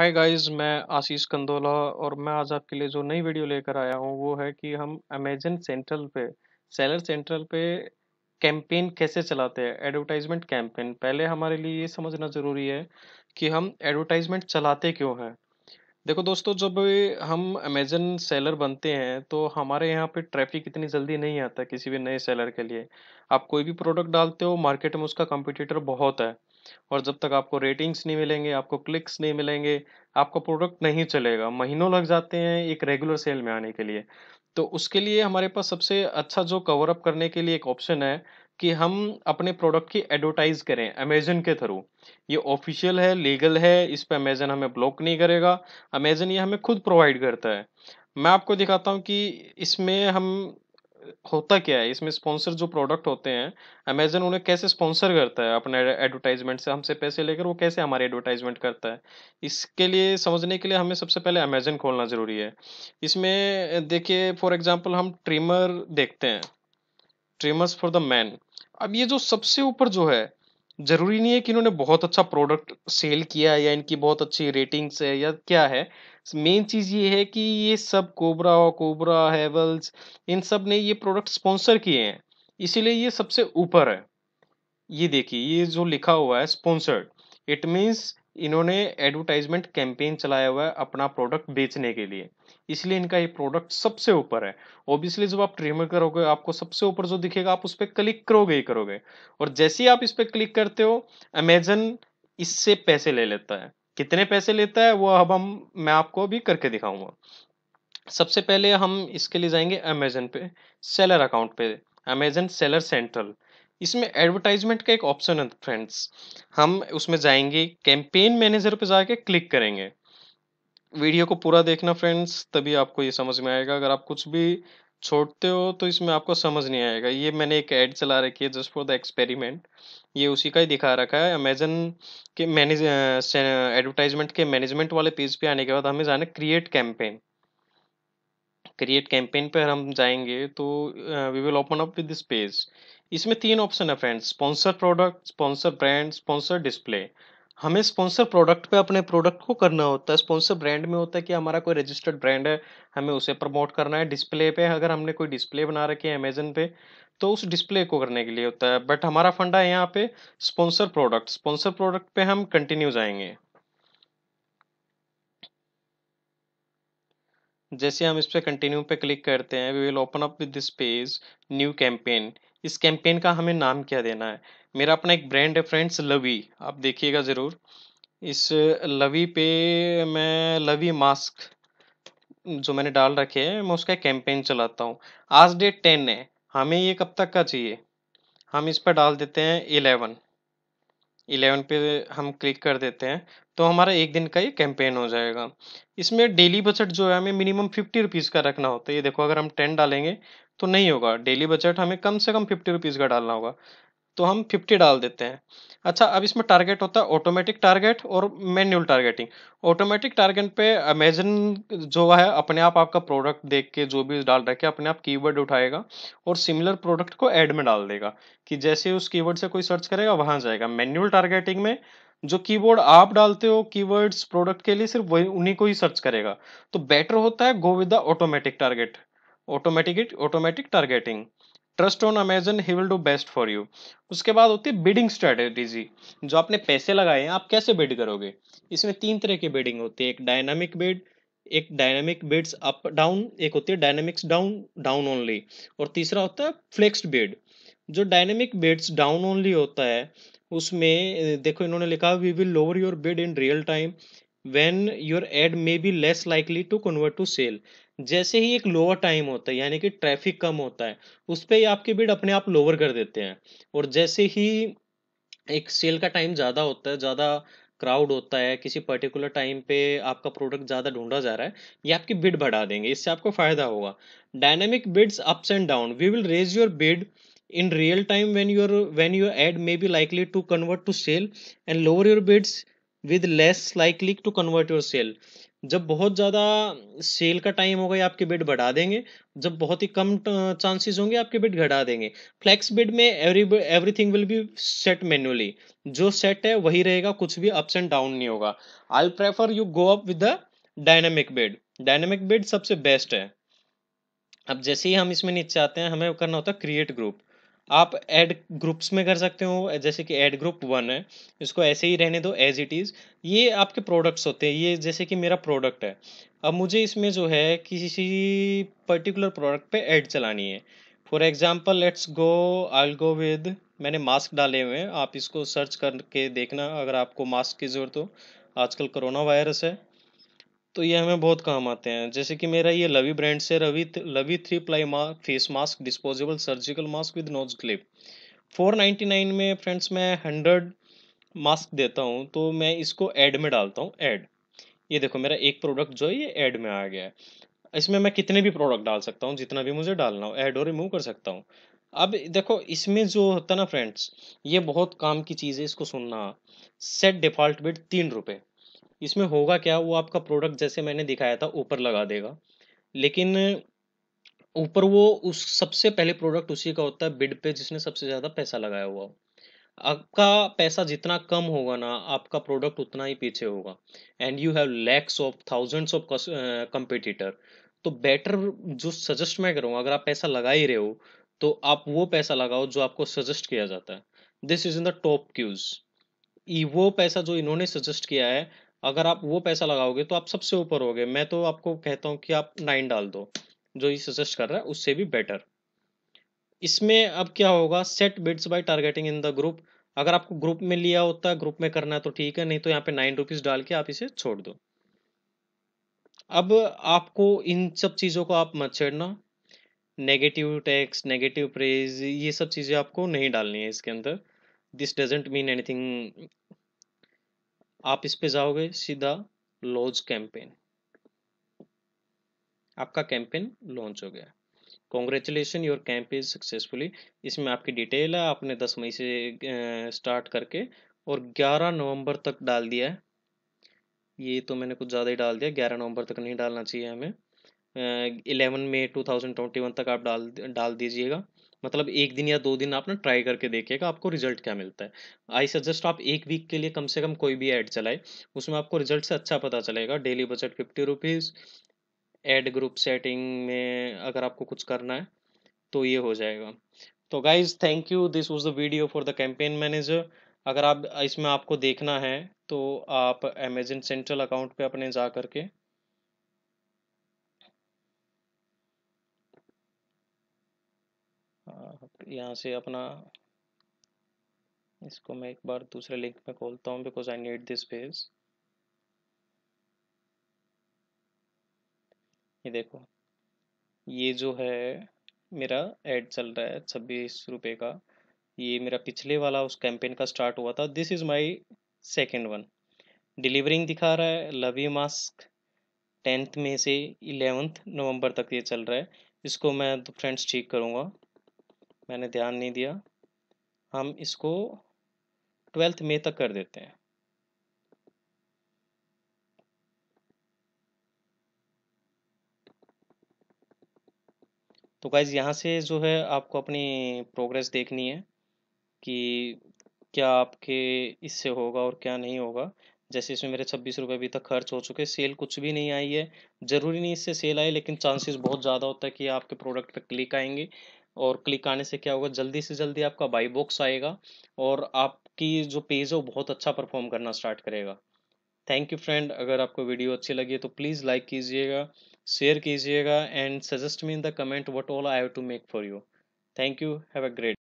hi guys मैं आशीष कंदोला और मैं आज आपके लिए जो नई वीडियो लेकर आया हूँ वो है कि हम अमेजन सेंट्रल पे सेलर सेंट्रल पे कैंपेन कैसे चलाते हैं एडवर्टाइजमेंट कैंपेन पहले हमारे लिए ये समझना ज़रूरी है कि हम एडवर्टाइजमेंट चलाते क्यों हैं देखो दोस्तों जब हम अमेजन सेलर बनते हैं तो हमारे यहाँ पे ट्रैफिक इतनी जल्दी नहीं आता किसी भी नए सेलर के लिए आप कोई भी प्रोडक्ट डालते हो मार्केट में उसका कंपटीटर बहुत है और जब तक आपको रेटिंग्स नहीं मिलेंगे आपको क्लिक्स नहीं मिलेंगे आपका प्रोडक्ट नहीं चलेगा महीनों लग जाते हैं एक रेगुलर सेल में आने के लिए तो उसके लिए हमारे पास सबसे अच्छा जो कवर अप करने के लिए एक ऑप्शन है कि हम अपने प्रोडक्ट की एडवर्टाइज करें अमेजन के थ्रू ये ऑफिशियल है लीगल है इस पर अमेजन हमें ब्लॉक नहीं करेगा अमेजन ये हमें खुद प्रोवाइड करता है मैं आपको दिखाता हूँ कि इसमें हम होता क्या है इसमें स्पॉन्सर जो प्रोडक्ट होते हैं अमेजन उन्हें कैसे स्पॉन्सर करता है अपने एडवर्टाइजमेंट से हमसे पैसे लेकर वो कैसे हमारे एडवर्टाइजमेंट करता है इसके लिए समझने के लिए हमें सबसे पहले अमेजन खोलना ज़रूरी है इसमें देखिए फॉर एग्जाम्पल हम ट्रिमर देखते हैं ट्रिमर्स फॉर द मैन अब ये जो सबसे ऊपर जो है ज़रूरी नहीं है कि इन्होंने बहुत अच्छा प्रोडक्ट सेल किया है या इनकी बहुत अच्छी रेटिंग्स है या क्या है मेन चीज़ ये है कि ये सब कोबरा कोबरा हैवल्स इन सब ने ये प्रोडक्ट स्पॉन्सर किए हैं इसीलिए ये सबसे ऊपर है ये देखिए ये जो लिखा हुआ है स्पॉन्सर्ड इट मीन्स इन्होंने एडवर्टाइजमेंट कैंपेन चलाया हुआ है अपना प्रोडक्ट बेचने के लिए इसलिए इनका ये प्रोडक्ट सबसे ऊपर है ऑब्वियसली जब आप ट्रिमर करोगे आपको सबसे ऊपर जो दिखेगा आप उस पर क्लिक करोगे ही करोगे और जैसे ही आप इस पर क्लिक करते हो अमेजन इससे पैसे ले लेता है कितने पैसे लेता है वो अब हम मैं आपको अभी करके दिखाऊंगा सबसे पहले हम इसके लिए जाएंगे अमेजन पे सेलर अकाउंट पे अमेजन सेलर सेंट्रल इसमें एडवर्टाइजमेंट का एक ऑप्शन है फ्रेंड्स हम उसमें जाएंगे कैंपेन मैनेजर पे जाके क्लिक करेंगे वीडियो को पूरा देखना फ्रेंड्स तभी आपको ये समझ में आएगा अगर आप कुछ भी छोड़ते हो तो इसमें आपको समझ नहीं आएगा ये मैंने एक ऐड चला रखी है जस्ट फॉर द एक्सपेरिमेंट ये उसी का ही दिखा रखा है अमेजन के मैनेज एडवर्टाइजमेंट के मैनेजमेंट वाले पेज पे आने के बाद हमें जाना क्रिएट कैंपेन क्रिएट कैंपेन पर हम जाएंगे तो we will open up with this page इसमें तीन ऑप्शन है friends sponsor product sponsor brand sponsor display हमें स्पॉन्सर प्रोडक्ट पे अपने प्रोडक्ट को करना होता है स्पॉन्सर ब्रांड में होता है कि हमारा कोई रजिस्टर्ड ब्रांड है हमें उसे प्रमोट करना है डिस्प्ले पे अगर हमने कोई डिस्प्ले बना रखी है अमेजन पे तो उस डिस्प्ले को करने के लिए होता है बट हमारा फंडा है यहाँ पे स्पॉन्सर प्रोडक्ट स्पॉन्सर प्रोडक्ट पे हम कंटिन्यू जाएंगे जैसे हम इस पर कंटिन्यू पे क्लिक करते हैं we will open up with this page new campaign इस कैंपेन का हमें नाम क्या देना है मेरा अपना एक ब्रांड है फ्रेंड्स लवी आप देखिएगा ज़रूर इस लवी पे मैं लवी मास्क जो मैंने डाल रखे हैं मैं उसका कैंपेन चलाता हूँ आज डेट टेन है हमें ये कब तक का चाहिए हम इस पर डाल देते हैं इलेवन इलेवन पे हम क्लिक कर देते हैं तो हमारा एक दिन का ये कैंपेन हो जाएगा इसमें डेली बजट जो है हमें मिनिमम फिफ्टी रुपीज़ का रखना होता है ये देखो अगर हम टेन डालेंगे तो नहीं होगा डेली बजट हमें कम से कम फिफ्टी रुपीज़ का डालना होगा तो हम फिफ्टी डाल देते हैं अच्छा अब इसमें टारगेट होता है ऑटोमेटिक टारगेट और मैन्यूअल टारगेटिंग ऑटोमेटिक टारगेट पे अमेजन जो है अपने आप आपका प्रोडक्ट देख के जो भी डाल रखे अपने आप कीवर्ड उठाएगा और सिमिलर प्रोडक्ट को एड में डाल देगा कि जैसे उस कीवर्ड से कोई सर्च करेगा वहां जाएगा मैन्युअल टारगेटिंग में जो कीबोर्ड आप डालते हो कीवर्ड्स प्रोडक्ट के लिए सिर्फ वही उन्हीं को ही सर्च करेगा तो बेटर होता है go with the automatic target automatic automatic targeting trust on Amazon he will do best for you उसके बाद होती है बिडिंग स्ट्रेटेजी जो आपने पैसे लगाए हैं आप कैसे बिड करोगे इसमें तीन तरह की बिडिंग होती है एक डायनामिक बिड एक डायनामिक बिड्स अप डाउन एक होती है डायनामिक्स डाउन डाउन ओनली और तीसरा होता है फ्लेक्स्ड बिड जो डायनेमिक बिड्स डाउन ओनली होता है उसमें देखो इन्होंने लिखा we will lower your bid in real time when your ad may be less likely to convert to sale जैसे ही एक लोअर टाइम होता है यानी कि ट्रैफिक कम होता है उस पर ही आपकी बिड अपने आप लोअर कर देते हैं और जैसे ही एक सेल का टाइम ज़्यादा होता है ज़्यादा क्राउड होता है किसी पर्टिकुलर टाइम पे आपका प्रोडक्ट ज़्यादा ढूंढा जा रहा है ये आपकी बिड बढ़ा देंगे इससे आपको फ़ायदा होगा dynamic bids ups and down we will raise your bid in real time when your when your ad may be likely to convert to sale and lower your bids with less likely to convert your sale जब बहुत ज़्यादा cell का time होगा आपके bed बढ़ा देंगे जब बहुत ही कम चांसेस होंगे आपके बेड घटा देंगे फ्लैक्स बेड में every everything will be set manually जो सेट है वही रहेगा कुछ भी अप्स एंड डाउन नहीं होगा I prefer you go up with the dynamic bid dynamic bid सबसे बेस्ट है अब जैसे ही हम इसमें नीचे आते हैं हमें करना होता है क्रिएट ग्रुप आप ऐड ग्रुप्स में कर सकते हो जैसे कि ऐड ग्रुप वन है इसको ऐसे ही रहने दो एज इट इज़ ये आपके प्रोडक्ट्स होते हैं ये जैसे कि मेरा प्रोडक्ट है अब मुझे इसमें जो है किसी पर्टिकुलर प्रोडक्ट पे ऐड चलानी है for example let's go I go with मैंने मास्क डाले हुए हैं आप इसको सर्च करके देखना अगर आपको मास्क की ज़रूरत हो आजकल कोरोना वायरस है तो ये हमें बहुत काम आते हैं जैसे कि मेरा ये लवी ब्रांड से रवि लवी थ्री प्लाई मा, face mask disposable surgical mask with nose clip four nine में फ्रेंड्स मैं हंड्रेड मास्क देता हूँ तो मैं इसको ऐड में डालता हूँ ऐड ये देखो मेरा एक प्रोडक्ट जो है ये ऐड में आ गया है इसमें मैं कितने भी प्रोडक्ट डाल सकता हूँ जितना भी मुझे डालना हो ऐड और रिमूव कर सकता हूँ अब देखो इसमें जो होता है ना फ्रेंड्स ये बहुत काम की चीज़ है इसको सुनना सेट डिफ़ॉल्ट बिट तीन रुपये इसमें होगा क्या वो आपका प्रोडक्ट जैसे मैंने दिखाया था ऊपर लगा देगा लेकिन ऊपर वो उस सबसे पहले प्रोडक्ट उसी का होता है बिड पे जिसने सबसे ज़्यादा पैसा लगाया हुआ आपका पैसा जितना कम होगा ना आपका प्रोडक्ट उतना ही पीछे होगा and you have lakhs of thousands of competitor तो बेटर जो सजेस्ट मैं करूँगा अगर आप पैसा लगा ही रहे हो तो आप वो पैसा लगाओ जो आपको सजेस्ट किया जाता है this is in the top cause वो पैसा जो इन्होंने सजेस्ट किया है अगर आप वो पैसा लगाओगे तो आप सबसे ऊपर होगे मैं तो आपको कहता हूँ कि आप नाइन डाल दो जो ये सजेस्ट कर रहा है उससे भी बेटर इसमें अब क्या होगा set bids by targeting in the group अगर आपको ग्रुप में लिया होता है ग्रुप में करना है तो ठीक है नहीं तो यहाँ पे नाइन रुपीज डाल के आप इसे छोड़ दो अब आपको इन सब चीज़ों को आप मत छेड़ना नेगेटिव टैक्स नेगेटिव प्रेज ये सब चीज़ें आपको नहीं डालनी है इसके अंदर दिस डजेंट मीन एनीथिंग आप इस पे जाओगे सीधा लॉन्च कैंपेन आपका कैंपेन लॉन्च हो गया congratulation your camp is successfully इसमें आपकी डिटेल है आपने दस मई से स्टार्ट करके और ग्यारह नवंबर तक डाल दिया है ये तो मैंने कुछ ज़्यादा ही डाल दिया ग्यारह नवंबर तक नहीं डालना चाहिए हमें eleven May two thousand twenty one तक आप डाल डाल दीजिएगा मतलब एक दिन या दो दिन आप ना ट्राई करके देखिएगा आपको रिजल्ट क्या मिलता है आई सजेस्ट आप एक वीक के लिए कम से कम कोई भी ऐड चलाए उसमें आपको रिजल्ट से अच्छा पता चलेगा daily budget fifty rupees ad group setting में अगर आपको कुछ करना है तो ये हो जाएगा तो guys thank you this was the video for the campaign manager अगर आप इसमें आपको देखना है तो आप अमेजन सेंट्रल अकाउंट पे अपने जा करके यहाँ से अपना इसको मैं एक बार दूसरे लिंक में खोलता हूँ because I need this page ये देखो ये जो है मेरा एड चल रहा है छब्बीस रुपये का ये मेरा पिछले वाला उस कैंपेन का स्टार्ट हुआ था this is my second one delivering दिखा रहा है लवी मास्क टेंथ में से इलेवेंथ नवंबर तक ये चल रहा है इसको मैं फ्रेंड्स ठीक करूँगा मैंने ध्यान नहीं दिया हम इसको ट्वेल्थ मे तक कर देते हैं तो गाइज यहाँ से जो है आपको अपनी प्रोग्रेस देखनी है कि क्या आपके इससे होगा और क्या नहीं होगा जैसे इसमें मेरे छब्बीस रुपये अभी तक खर्च हो चुके सेल कुछ भी नहीं आई है ज़रूरी नहीं इससे सेल आई लेकिन चांसेस बहुत ज़्यादा होता है कि आपके प्रोडक्ट पर क्लिक आएंगे और क्लिक आने से क्या होगा जल्दी से जल्दी आपका बाई बॉक्स आएगा और आपकी जो पेज है वो बहुत अच्छा परफॉर्म करना स्टार्ट करेगा थैंक यू फ्रेंड अगर आपको वीडियो अच्छी लगी है तो प्लीज़ लाइक कीजिएगा शेयर कीजिएगा and suggest me in the comment what all I have to make for you thank you have a great